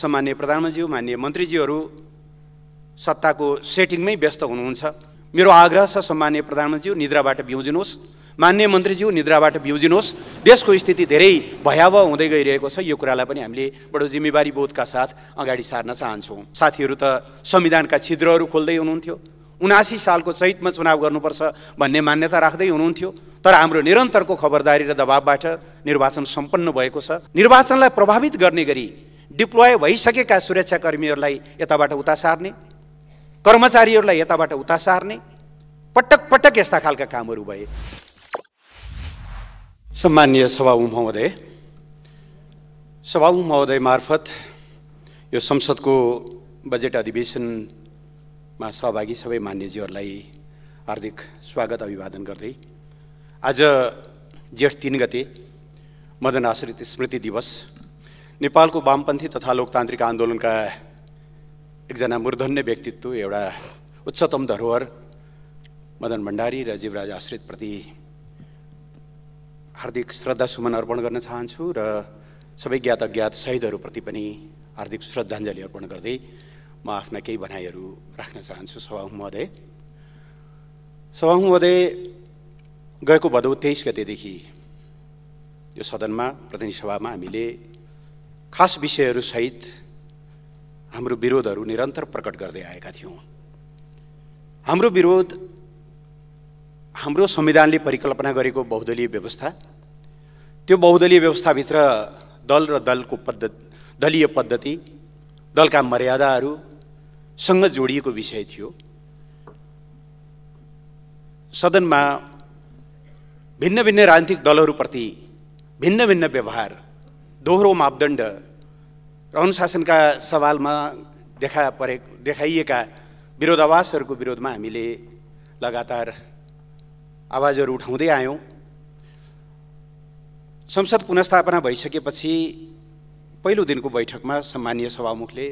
सम्मान्य प्रधानमन्त्रीज्यू मान्य मन्त्रीज्यूहरू सत्ताको सेटिङमै व्यस्त हुनुहुन्छ मेरो आग्रह छ सम्मान्य प्रधानमन्त्रीज्यू निद्राबाट बिउजिनुहोस् मान्य मन्त्रीज्यू निद्राबाट बिउजिनुहोस् देशको स्थिति धेरै भयावह हुँदै गइरहेको छ यो कुरालाई पनि हामीले बडो जिम्मेवारी बोधका साथ अगाडि सार्न चाहन्छौँ साथीहरू त संविधानका छिद्रहरू खोल्दै हुनुहुन्थ्यो उनासी सालको चैतमा चुनाव गर्नुपर्छ भन्ने मान्यता राख्दै हुनुहुन्थ्यो तर हाम्रो निरन्तरको खबरदारी र दबावबाट निर्वाचन सम्पन्न भएको छ निर्वाचनलाई प्रभावित गर्ने गरी डिप्लोय भइसकेका सुरक्षाकर्मीहरूलाई यताबाट उता सार्ने कर्मचारीहरूलाई यताबाट उता सार्ने पटक पटक यस्ता खालका कामहरू भए सम्मान्य सभा महोदय सभा महोदय मार्फत यो संसदको बजेट अधिवेशनमा सहभागी सबै मान्यज्यूहरूलाई हार्दिक स्वागत अभिवादन गर्दै आज जेठ तिन गते मदन आश्रित स्मृति दिवस नेपालको वामपन्थी तथा लोकतान्त्रिक आन्दोलनका एकजना मूर्धन्य व्यक्तित्व एउटा उच्चतम धरोहर मदन भण्डारी र जीवराज आश्रितप्रति हार्दिक श्रद्धा सुमन अर्पण गर्न चाहन्छु र सबै ज्ञात अज्ञात शहीदहरूप्रति पनि हार्दिक श्रद्धाञ्जली अर्पण गर्दै म आफ्ना केही भनाइहरू राख्न चाहन्छु सभा महोदय सभा महोदय गएको भदौ तेइस गतेदेखि यो सदनमा प्रतिनिधि सभामा हामीले खास विषयहरूसहित हाम्रो विरोधहरू निरन्तर प्रकट गर्दै आएका थियौँ हाम्रो विरोध हाम्रो संविधानले परिकल्पना गरेको बहुदलीय व्यवस्था त्यो बहुदलीय व्यवस्थाभित्र दल र दलको पद्धति दलीय पद्धति दलका मर्यादाहरूसँग जोडिएको विषय थियो सदनमा भिन्न भिन्न राजनीतिक दलहरूप्रति भिन्न भिन्न व्यवहार दोहोरो मापदण्ड र अनुशासनका सवालमा देखा परे देखाइएका विरोधावासहरूको विरोधमा हामीले लगातार आवाजहरू उठाउँदै आयौँ संसद पुनस्थापना भइसकेपछि पहिलो दिनको बैठकमा सम्मानीय सभामुखले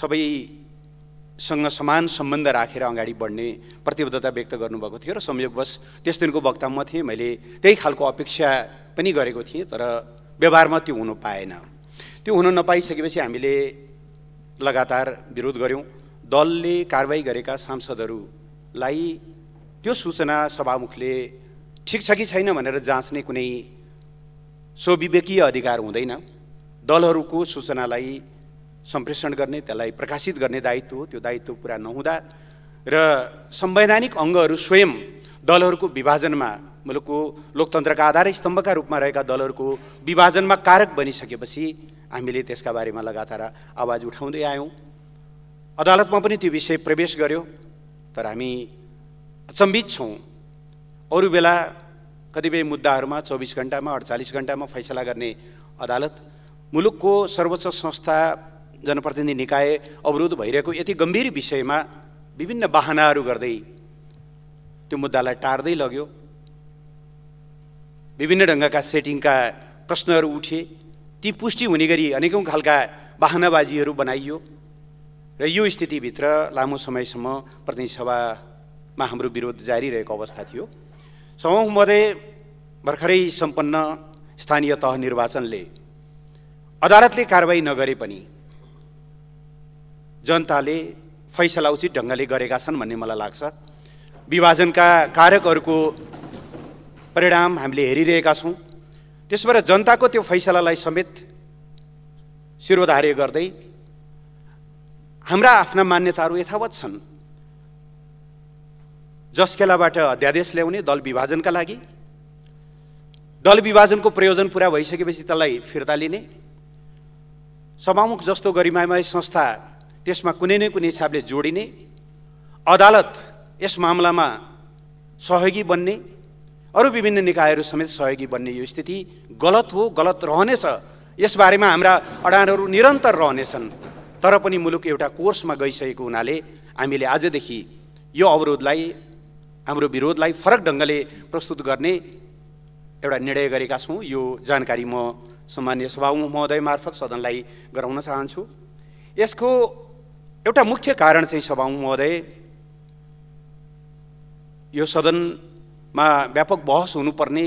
सबैसँग समान सम्बन्ध राखेर अगाडि बढ्ने प्रतिबद्धता व्यक्त गर्नुभएको थियो र संयोगवश त्यस दिनको वक्ता म थिएँ मैले त्यही खालको अपेक्षा पनि गरेको थिएँ तर व्यवहारमा त्यो हुनु पाएन त्यो हुन नपाइसकेपछि हामीले लगातार विरोध गऱ्यौँ दलले कारवाही गरेका सांसदहरूलाई त्यो सूचना सभामुखले ठिक छ कि छैन भनेर जाँच्ने कुनै स्वविवेकीय अधिकार हुँदैन दलहरूको सूचनालाई सम्प्रेषण गर्ने त्यसलाई प्रकाशित गर्ने दायित्व हो त्यो दायित्व पुरा नहुँदा र संवैधानिक अङ्गहरू स्वयं दलहरूको विभाजनमा मुलुकको लोकतन्त्रका आधार स्तम्भका रूपमा रहेका दलहरूको विभाजनमा कारक बनिसकेपछि हामीले त्यसका बारेमा लगातार आवाज उठाउँदै आयौँ अदालतमा पनि त्यो विषय प्रवेश गर्यो तर हामी अचम्बित छौँ अरू बेला कतिपय मुद्दाहरूमा चौबिस घन्टामा अडचालिस घन्टामा फैसला गर्ने अदालत मुलुकको सर्वोच्च संस्था जनप्रतिनिधि निकाय अवरोध भइरहेको यति गम्भीर विषयमा विभिन्न वाहनाहरू गर्दै त्यो मुद्दालाई टार्दै लग्यो विभिन्न ढङ्गका सेटिङका प्रश्नहरू उठे ती पुष्टि हुने गरी अनेकौँ खालका बाहनाबाजीहरू बनाइयो र यो स्थितिभित्र लामो समयसम्म प्रतिनिधिसभामा हाम्रो विरोध जारी रहेको अवस्था थियो समूहमध्ये भर्खरै सम्पन्न स्थानीय तह निर्वाचनले अदालतले कारवाही नगरे पनि जनताले फैसला उचित ढङ्गले गरेका छन् भन्ने मलाई लाग्छ विभाजनका कारकहरूको परिणाम हामीले हेरिरहेका छौँ त्यसबाट जनताको त्यो फैसलालाई समेत शिरोधार्य गर्दै हाम्रा आफ्ना मान्यताहरू यथावत छन् जसकेलाबाट अध्यादेश ल्याउने दल विभाजनका लागि दल विभाजनको प्रयोजन पुरा भइसकेपछि त्यसलाई फिर्ता लिने सभामुख जस्तो गरिमामय संस्था त्यसमा कुनै न कुनै हिसाबले जोडिने अदालत यस मामलामा सहयोगी बन्ने अरू विभिन्न निकायहरू समेत सहयोगी बन्ने यो स्थिति गलत हो गलत रहनेछ यसबारेमा हाम्रा अडानहरू निरन्तर रहनेछन् तर पनि मुलुक एउटा कोर्समा गइसकेको हुनाले हामीले आजदेखि यो अवरोधलाई हाम्रो विरोधलाई फरक ढङ्गले प्रस्तुत गर्ने एउटा निर्णय गरेका छौँ यो जानकारी म सम्मान्य सभामुख महोदय मार्फत सदनलाई गराउन चाहन्छु यसको एउटा मुख्य कारण चाहिँ सभामुख महोदय यो सदन मा व्यापक बहस हुनुपर्ने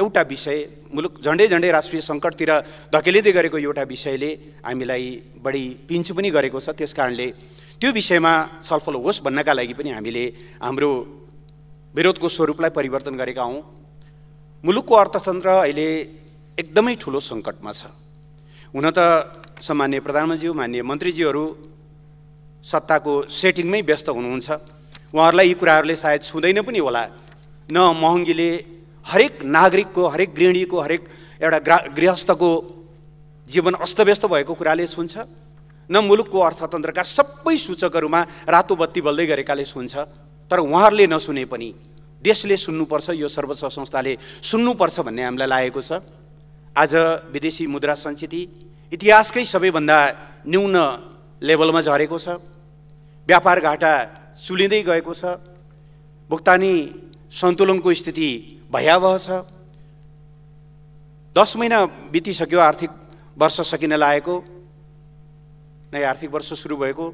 एउटा विषय मुलुक झन्डै झन्डै राष्ट्रिय सङ्कटतिर धकेलिँदै गरेको एउटा विषयले हामीलाई बढी पिन्च पनि गरेको छ त्यस कारणले त्यो विषयमा छलफल होस् भन्नका लागि पनि हामीले हाम्रो विरोधको स्वरूपलाई परिवर्तन गरेका हौँ मुलुकको अर्थतन्त्र अहिले एकदमै ठुलो सङ्कटमा छ हुन त सामान्य प्रधानमन्त्री मान्य मन्त्रीज्यूहरू सत्ताको सेटिङमै व्यस्त हुनुहुन्छ उहाँहरूलाई यी कुराहरूले सायद छुँदैन पनि होला न महँगीले हरेक नागरिकको हरेक गृहिणीको हरेक एउटा ग्रा गृहस्थको जीवन अस्तव्यस्त भएको कुराले सुन्छ न मुलुकको अर्थतन्त्रका सबै सूचकहरूमा रातो बत्ती बल्दै गरेकाले सुन्छ तर उहाँहरूले नसुने पनि देशले सुन्नुपर्छ यो सर्वोच्च संस्थाले सुन्नुपर्छ भन्ने हामीलाई लागेको छ आज विदेशी मुद्रा सञ्चिति इतिहासकै सबैभन्दा न्यून लेभलमा झरेको छ व्यापार घाटा चुलिँदै गएको छ भुक्तानी सन्तुलनको स्थिति भयावह छ दस महिना बितिसक्यो आर्थिक वर्ष सकिन लागेको नयाँ आर्थिक वर्ष सुरु भएको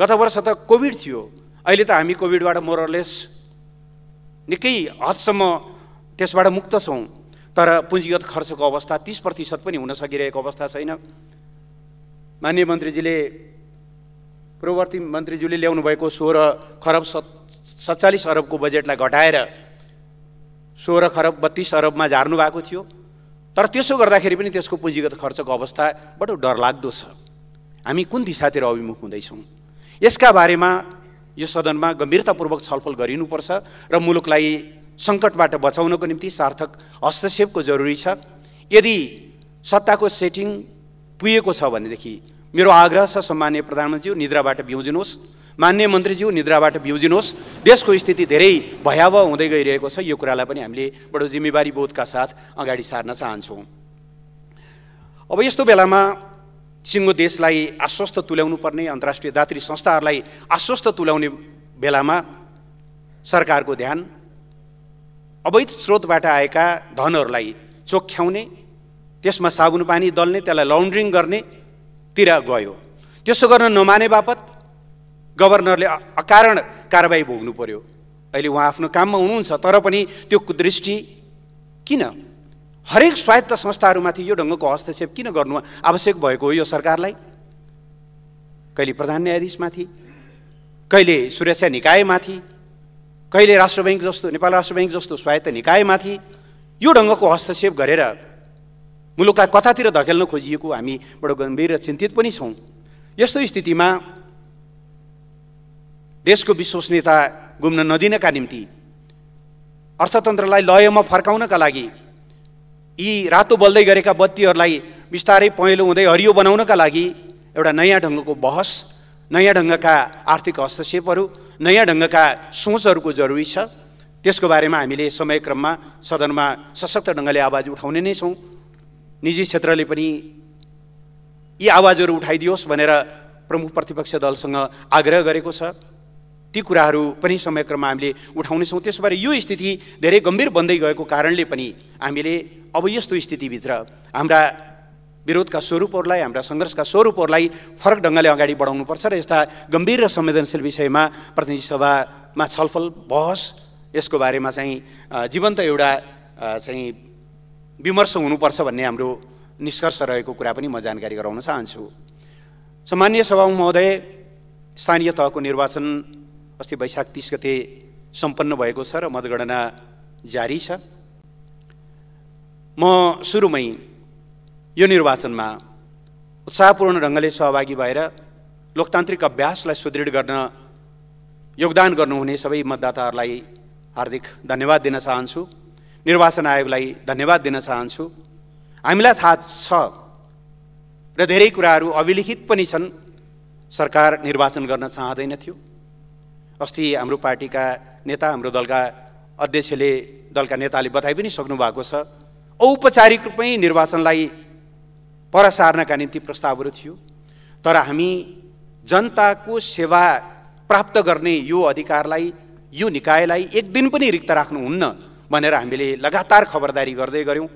गत वर्ष त कोभिड थियो अहिले त हामी कोभिडबाट मोरलेस निकै हदसम्म त्यसबाट मुक्त छौँ तर पुँजीगत खर्चको अवस्था तिस प्रतिशत पनि हुन सकिरहेको अवस्था छैन मान्य मन्त्रीजीले पूर्ववर्ती मन्त्रीज्यूले ल्याउनु भएको सोह्र खरब सत् सत्तालिस अरबको बजेटलाई घटाएर सोह्र खरब बत्तिस अरबमा झार्नु भएको थियो तर त्यसो गर्दाखेरि पनि त्यसको पुँजीगत खर्चको अवस्था बडो डरलाग्दो छ हामी कुन दिशातिर अभिमुख हुँदैछौँ यसका बारेमा यो सदनमा गम्भीरतापूर्वक छलफल गरिनुपर्छ र मुलुकलाई सङ्कटबाट बचाउनको निम्ति सार्थक हस्तक्षेपको जरुरी छ यदि सत्ताको सेटिङ पुगेको छ भनेदेखि मेरो आग्रह छ सम्मान्य प्रधानमन्त्री निद्राबाट बिउजिनुहोस् मान्य मन्त्रीज्यू निद्राबाट बिउजिनुहोस् देशको स्थिति धेरै भयावह हुँदै गइरहेको छ यो कुरालाई पनि हामीले बडो जिम्मेवारी बोधका साथ अगाडि सार्न चाहन्छौँ अब यस्तो बेलामा सिङ्गो देशलाई आश्वस्त तुल्याउनु पर्ने अन्तर्राष्ट्रिय दात्री संस्थाहरूलाई आश्वस्त तुल्याउने बेलामा सरकारको ध्यान अवैध स्रोतबाट आएका धनहरूलाई चोख्याउने त्यसमा साबुन पानी दल्ने त्यसलाई लन्ड्रिङ गर्नेतिर गयो त्यसो गर्न नमाने बापत गभर्नरले अकारण कारवाही भोग्नु पर्यो अहिले उहाँ आफ्नो काममा हुनुहुन्छ तर पनि त्यो कुदृष्टि किन हरेक स्वायत्त संस्थाहरूमाथि यो ढङ्गको हस्तक्षेप किन गर्नु आवश्यक भएको हो यो सरकारलाई कहिले प्रधान न्यायाधीशमाथि कहिले सुरक्षा निकायमाथि कहिले राष्ट्र ब्याङ्क जस्तो नेपाल राष्ट्र ब्याङ्क जस्तो स्वायत्त निकायमाथि यो ढङ्गको हस्तक्षेप गरेर मुलुकलाई कथातिर धकेल्न खोजिएको हामी बडो गम्भीर र चिन्तित पनि छौँ यस्तो स्थितिमा देशको विश्वसनीयता गुम्न नदिनका निम्ति अर्थतन्त्रलाई लयमा फर्काउनका लागि यी रातो बल्दै गरेका बत्तीहरूलाई बिस्तारै पहेँलो हुँदै हरियो बनाउनका लागि एउटा नयाँ ढङ्गको बहस नयाँ ढङ्गका आर्थिक हस्तक्षेपहरू नयाँ ढङ्गका सोचहरूको जरुरी छ त्यसको बारेमा हामीले समयक्रममा सदनमा सशक्त ढङ्गले आवाज उठाउने नै छौँ निजी क्षेत्रले पनि यी आवाजहरू उठाइदियोस् भनेर प्रमुख प्रतिपक्ष दलसँग आग्रह गरेको छ ती कुराहरू पनि समयक्रममा हामीले उठाउनेछौँ भएर यो स्थिति धेरै गम्भीर बन्दै गएको कारणले पनि हामीले अब यस्तो स्थितिभित्र हाम्रा विरोधका स्वरूपहरूलाई हाम्रा सङ्घर्षका स्वरूपहरूलाई फरक ढङ्गले अगाडि बढाउनुपर्छ र यस्ता गम्भीर र संवेदनशील विषयमा प्रतिनिधि सभामा छलफल बहस यसको बारेमा चाहिँ जीवन्त एउटा चाहिँ विमर्श हुनुपर्छ भन्ने हाम्रो निष्कर्ष रहेको कुरा पनि म जानकारी गराउन चाहन्छु सामान्य सभा महोदय स्थानीय तहको निर्वाचन अस्ति वैशाख तिस गते सम्पन्न भएको छ र मतगणना जारी छ म सुरुमै यो निर्वाचनमा उत्साहपूर्ण ढङ्गले सहभागी भएर लोकतान्त्रिक अभ्यासलाई सुदृढ गर्न योगदान गर्नुहुने सबै मतदाताहरूलाई हार्दिक धन्यवाद दिन चाहन्छु निर्वाचन आयोगलाई धन्यवाद दिन चाहन्छु हामीलाई थाहा छ र धेरै कुराहरू अभिलिखित पनि छन् सरकार निर्वाचन गर्न चाहँदैन थियो अस्ति हाम्रो पार्टीका नेता हाम्रो दलका अध्यक्षले दलका नेताले बताइ पनि सक्नु भएको छ औपचारिक रूपमै निर्वाचनलाई पर सार्नका निम्ति प्रस्तावहरू थियो तर हामी जनताको सेवा प्राप्त गर्ने यो अधिकारलाई यो निकायलाई एक दिन पनि रिक्त राख्नुहुन्न भनेर हामीले लगातार खबरदारी गर्दै गऱ्यौँ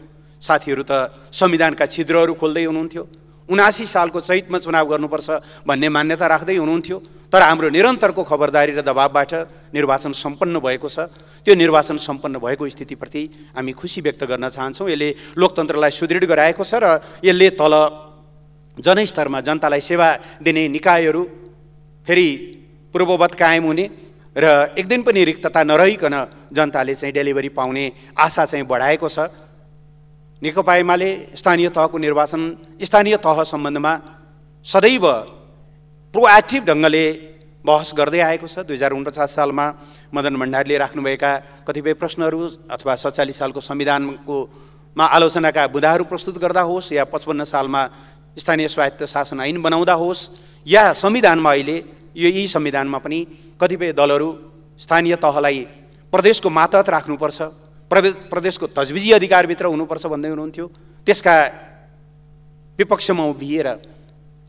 साथीहरू त संविधानका छिद्रहरू खोल्दै हुनुहुन्थ्यो उनासी सालको चैतमा चुनाव गर्नुपर्छ भन्ने मान्यता राख्दै हुनुहुन्थ्यो तर हाम्रो निरन्तरको खबरदारी र दबावबाट निर्वाचन सम्पन्न भएको छ त्यो निर्वाचन सम्पन्न भएको स्थितिप्रति हामी खुसी व्यक्त गर्न चाहन्छौँ यसले लोकतन्त्रलाई सुदृढ गराएको छ र यसले तल जनस्तरमा जनतालाई सेवा दिने निकायहरू फेरि पूर्ववत कायम हुने र एक दिन पनि रिक्तता नरहिकन जनताले चाहिँ डेलिभरी पाउने आशा चाहिँ बढाएको छ नेकपा एमाले स्थानीय तहको निर्वाचन स्थानीय तह सम्बन्धमा सदैव प्रोएक्टिभ ढङ्गले बहस गर्दै आएको छ दुई हजार उन्पचास सालमा मदन भण्डारीले राख्नुभएका कतिपय प्रश्नहरू अथवा सत्तालिस सालको संविधानकोमा आलोचनाका बुदाहरू प्रस्तुत गर्दा होस् या पचपन्न सालमा स्थानीय स्वायत्त शासन ऐन बनाउँदा होस् या संविधानमा अहिले यो यी संविधानमा पनि कतिपय दलहरू स्थानीय तहलाई प्रदेशको मातहत राख्नुपर्छ प्रदेशको तजविजी अधिकारभित्र हुनुपर्छ भन्दै हुनुहुन्थ्यो त्यसका विपक्षमा उभिएर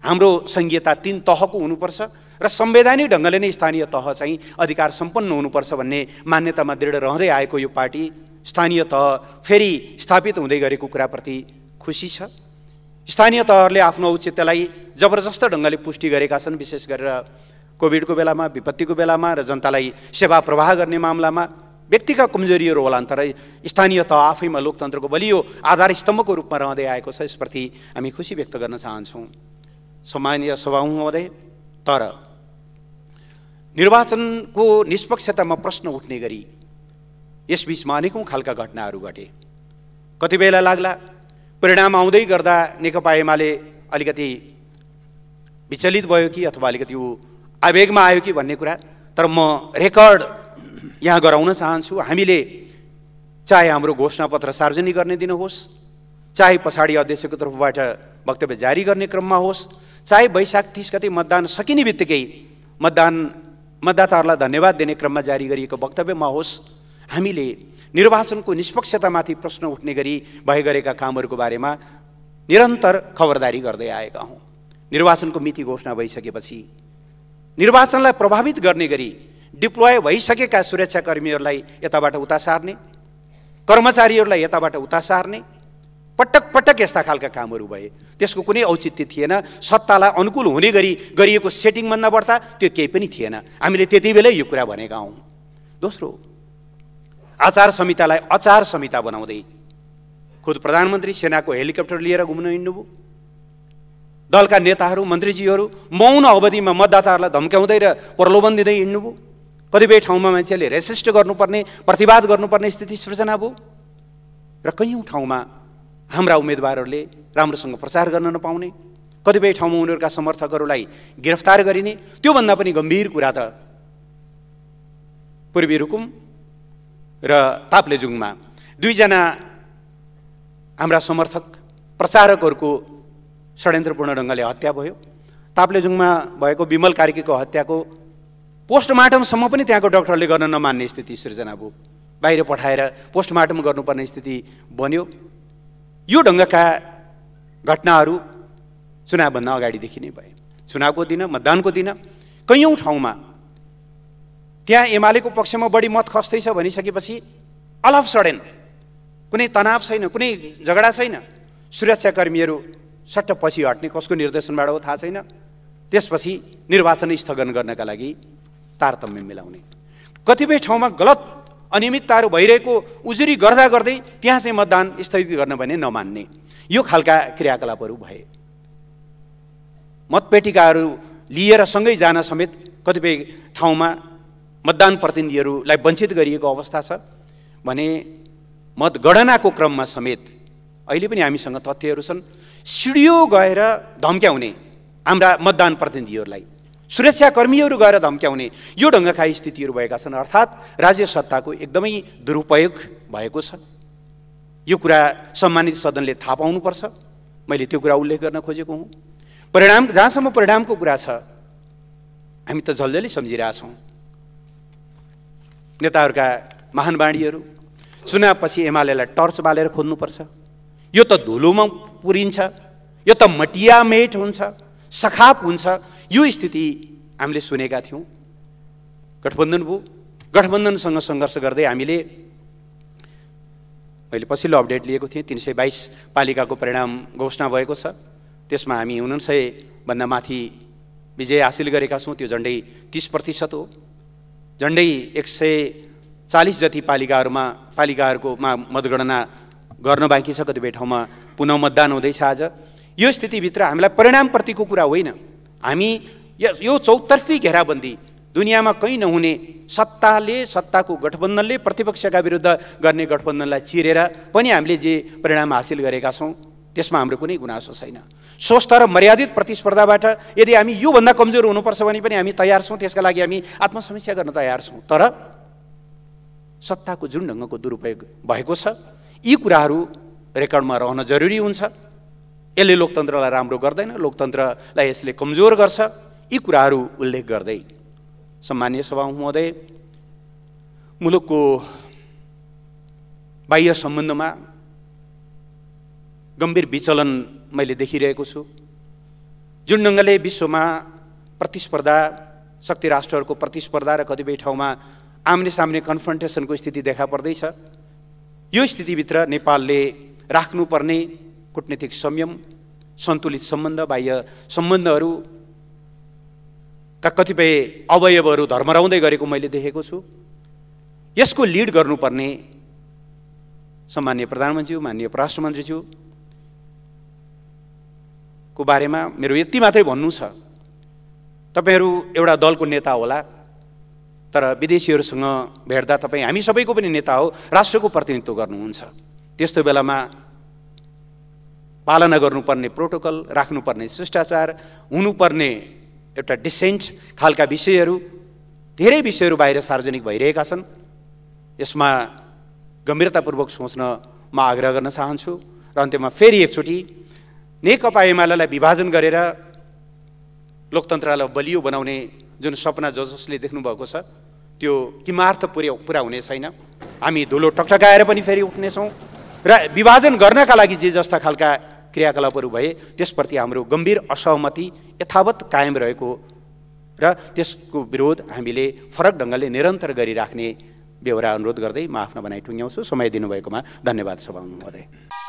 हाम्रो सङ्घीयता तिन तहको हुनुपर्छ र संवैधानिक ढङ्गले नै स्थानीय तह चाहिँ अधिकार सम्पन्न हुनुपर्छ भन्ने मान्यतामा दृढ रहँदै आएको यो पार्टी स्थानीय तह फेरि स्थापित हुँदै गरेको कुराप्रति खुसी छ स्थानीय तहहरूले आफ्नो औचित्यलाई जबरजस्त ढङ्गले पुष्टि गरेका छन् विशेष गरेर कोभिडको बेलामा विपत्तिको बेलामा र जनतालाई सेवा प्रवाह गर्ने मामलामा व्यक्तिका कमजोरीहरू होला तर स्थानीय तह आफैमा लोकतन्त्रको बलियो आधार स्तम्भको रूपमा रहँदै आएको छ यसप्रति हामी खुसी व्यक्त गर्न चाहन्छौँ सामान्य सभा महोदय तर निर्वाचनको निष्पक्षतामा प्रश्न उठ्ने गरी यसबिचमा अनेकौँ खालका घटनाहरू घटे कति बेला लाग्ला परिणाम आउँदै गर्दा नेकपा एमाले अलिकति विचलित भयो कि अथवा अलिकति ऊ आवेगमा आयो कि भन्ने कुरा तर म रेकर्ड यहाँ गराउन चाहन्छु हामीले चाहे हाम्रो घोषणापत्र सार्वजनिक गर्ने दिन होस् चाहे पछाडि अध्यक्षको तर्फबाट वक्तव्य जारी गर्ने क्रममा होस् चाहे वैशाख तिस गते मतदान सकिने बित्तिकै मतदान मतदाताहरूलाई धन्यवाद दिने क्रममा जारी गरिएको वक्तव्यमा होस् हामीले निर्वाचनको निष्पक्षतामाथि प्रश्न उठ्ने गरी भए गरेका कामहरूको बारेमा निरन्तर खबरदारी गर्दै आएका हौँ निर्वाचनको मिति घोषणा भइसकेपछि निर्वाचनलाई प्रभावित गर्ने गरी डिप्लोय भइसकेका सुरक्षाकर्मीहरूलाई यताबाट उता सार्ने कर्मचारीहरूलाई यताबाट उता सार्ने पटक पटक यस्ता खालका कामहरू भए त्यसको कुनै औचित्य थिएन सत्तालाई अनुकूल हुने गरी गरिएको सेटिङ भन्दा बढ्दा त्यो केही पनि थिएन हामीले त्यति बेलै यो कुरा भनेका हौँ दोस्रो आचार संहितालाई अचार संहिता बनाउँदै खुद प्रधानमन्त्री सेनाको हेलिकप्टर लिएर घुम्न हिँड्नुभयो दलका नेताहरू मन्त्रीजीहरू मौन अवधिमा मतदाताहरूलाई धम्क्याउँदै र प्रलोभन दिँदै हिँड्नुभयो कतिपय ठाउँमा मान्छेले रेसिस्ट गर्नुपर्ने प्रतिवाद गर्नुपर्ने स्थिति सृजना भयो र कैयौँ ठाउँमा हाम्रा उम्मेदवारहरूले राम्रोसँग प्रचार गर्न नपाउने कतिपय ठाउँमा उनीहरूका समर्थकहरूलाई गिरफ्तार गरिने त्योभन्दा पनि गम्भीर कुरा त पूर्वी रुकुम र ताप्लेजुङमा दुईजना हाम्रा समर्थक प्रचारकहरूको षड्यन्त्रपूर्ण ढङ्गले हत्या भयो ताप्लेजुङमा भएको विमल कार्कीको हत्याको पोस्टमार्टमसम्म पनि त्यहाँको डक्टरले गर्न नमान्ने स्थिति सृजना भयो बाहिर पठाएर पोस्टमार्टम गर्नुपर्ने स्थिति बन्यो यो ढङ्गका घटनाहरू चुनावभन्दा अगाडिदेखि नै भए चुनावको दिन मतदानको दिन कैयौँ ठाउँमा त्यहाँ एमालेको पक्षमा बढी मत खस्दैछ भनिसकेपछि अलफ सडेन कुनै तनाव छैन कुनै झगडा छैन सुरक्षाकर्मीहरू सट्ट पछि हट्ने कसको निर्देशनबाट हो थाहा छैन त्यसपछि निर्वाचन स्थगन गर्नका लागि तारतम्य मिलाउने कतिपय ठाउँमा गलत अनियमितताहरू भइरहेको उजुरी गर्दा गर्दै त्यहाँ चाहिँ मतदान स्थगित गर्न भने नमान्ने यो खालका क्रियाकलापहरू भए मतपेटिकाहरू लिएर सँगै जान समेत कतिपय ठाउँमा मतदान प्रतिनिधिहरूलाई वञ्चित गरिएको अवस्था छ भने मतगणनाको क्रममा समेत अहिले पनि हामीसँग तथ्यहरू छन् सिडियो गएर धम्क्याउने हाम्रा मतदान प्रतिनिधिहरूलाई सुरक्षाकर्मीहरू गएर धम्क्याउने यो ढङ्गका स्थितिहरू भएका छन् अर्थात् राज्य सत्ताको एकदमै दुरुपयोग भएको छ यो कुरा सम्मानित सदनले थाहा पाउनुपर्छ मैले त्यो कुरा उल्लेख गर्न खोजेको हुँ परिणाम जहाँसम्म परिणामको कुरा छ हामी त जलजली सम्झिरहेछौँ नेताहरूका महान बाणीहरू चुनावपछि एमालेलाई टर्च बालेर खोज्नुपर्छ यो त धुलोमा पुरिन्छ यो त मटियामेट हुन्छ सखाप हुन्छ यो स्थिति हामीले सुनेका थियौँ गठबन्धन भयो गठबन्धनसँग सङ्घर्ष गर्दै हामीले मैले पछिल्लो अपडेट लिएको थिएँ तिन सय बाइस पालिकाको परिणाम घोषणा भएको छ त्यसमा हामी उन सयभन्दा माथि विजय हासिल गरेका छौँ त्यो झन्डै तिस प्रतिशत हो झन्डै एक सय चालिस जति पालिकाहरूमा पालिकाहरूकोमा मतगणना गर्न बाँकी छ कतिपय ठाउँमा पुनः मतदान हुँदैछ आज यो स्थितिभित्र हामीलाई परिणामप्रतिको कुरा होइन हामी यो चौतर्फी घेराबन्दी दुनियाँमा कहीँ नहुने सत्ताले सत्ताको गठबन्धनले प्रतिपक्षका विरुद्ध गर्ने गठबन्धनलाई चिरेर पनि हामीले जे परिणाम हासिल गरेका छौँ त्यसमा हाम्रो कुनै गुनासो छैन स्वस्थ र मर्यादित प्रतिस्पर्धाबाट यदि हामी योभन्दा कमजोर हुनुपर्छ भने पनि हामी तयार छौँ त्यसका लागि हामी आत्मसमीक्षा गर्न तयार छौँ तर सत्ताको जुन ढङ्गको दुरुपयोग भएको छ यी कुराहरू रेकर्डमा रहन जरुरी हुन्छ यसले लोकतन्त्रलाई राम्रो गर्दैन लोकतन्त्रलाई यसले कमजोर गर्छ यी कुराहरू उल्लेख गर्दै सम्मान्य सभा महोदय मुलुकको बाह्य सम्बन्धमा गम्भीर विचलन मैले देखिरहेको छु जुन ढङ्गले विश्वमा प्रतिस्पर्धा शक्ति राष्ट्रहरूको प्रतिस्पर्धा र कतिपय ठाउँमा आम्ने सामने कन्फ्रन्टेसनको स्थिति देखा पर्दैछ यो स्थितिभित्र नेपालले राख्नुपर्ने कुटनीतिक संयम सन्तुलित सम्बन्ध बाह्य सम्बन्धहरूका कतिपय अवयवहरू धर्मराउँदै गरेको मैले देखेको छु यसको लिड गर्नुपर्ने सम्मान्य प्रधानमन्त्रीज्यू मान्य परराष्ट्र को बारेमा मेरो यति मात्रै भन्नु छ तपाईँहरू एउटा दलको नेता होला तर विदेशीहरूसँग भेट्दा तपाईँ हामी सबैको पनि नेता हो राष्ट्रको प्रतिनिधित्व गर्नुहुन्छ त्यस्तो बेलामा पालना गर्नुपर्ने प्रोटोकल राख्नुपर्ने शिष्टाचार हुनुपर्ने एउटा डिसेन्ट खालका विषयहरू धेरै विषयहरू बाहिर सार्वजनिक भइरहेका छन् यसमा गम्भीरतापूर्वक सोच्न म आग्रह गर्न चाहन्छु र अन्त्यमा फेरि एकचोटि नेकपा एमालेलाई विभाजन गरेर लोकतन्त्रलाई बलियो बनाउने जुन सपना ज जसले देख्नुभएको छ त्यो किमार्थ पुर्या पुरा हुने छैन हामी धुलो टकटकाएर पनि फेरि उठ्नेछौँ र विभाजन गर्नका लागि जे जस्ता खालका क्रियाकलापहरू भए त्यसप्रति हाम्रो गम्भीर असहमति यथावत कायम रहेको र त्यसको विरोध हामीले फरक ढङ्गले निरन्तर गरिराख्ने बेहोरा अनुरोध गर्दै म आफ्नो भनाइ टुङ्ग्याउँछु समय दिनुभएकोमा धन्यवाद सभा महोदय